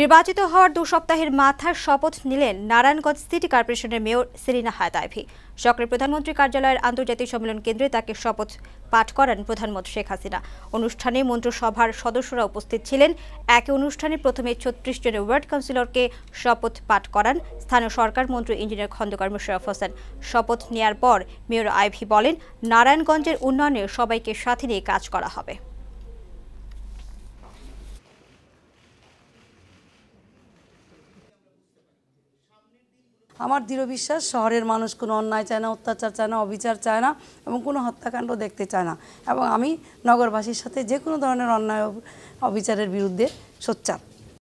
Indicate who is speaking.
Speaker 1: নির্বাচিত হওয়ার দু সপ্তাহের মাথার শপথ নিলেন নারায়ণগঞ্জ সিটি কর্পোরেশনের মেয়র সেলিনা হায়দাইভি সকলে প্রধানমন্ত্রী কার্যালয়ের আন্তর্জাতিক সম্মেলন কেন্দ্রে তাকে শপথ পাঠ করান প্রধানমন্ত্রী শেখ হাসিনা অনুষ্ঠানে মন্ত্রিসভার সদস্যরা উপস্থিত ছিলেন একই অনুষ্ঠানে প্রথমে ছত্রিশ জনের ওয়ার্ড কাউন্সিলরকে শপথ পাঠ করান স্থানীয় সরকার মন্ত্রী ইঞ্জিনিয়ার খন্দকার মুশরফ হোসেন শপথ নেয়ার পর মেয়র আইভি বলেন নারায়ণগঞ্জের উন্নয়নে সবাইকে সাথে নিয়ে কাজ করা হবে
Speaker 2: আমার দৃঢ় বিশ্বাস শহরের মানুষ কোনো অন্যায় চায় না অত্যাচার চায় না অবিচার চায় না এবং কোনো হত্যাকাণ্ড দেখতে চায় না এবং আমি নগরবাসীর সাথে যে কোনো ধরনের অন্যায় অবিচারের বিরুদ্ধে সোচ্চার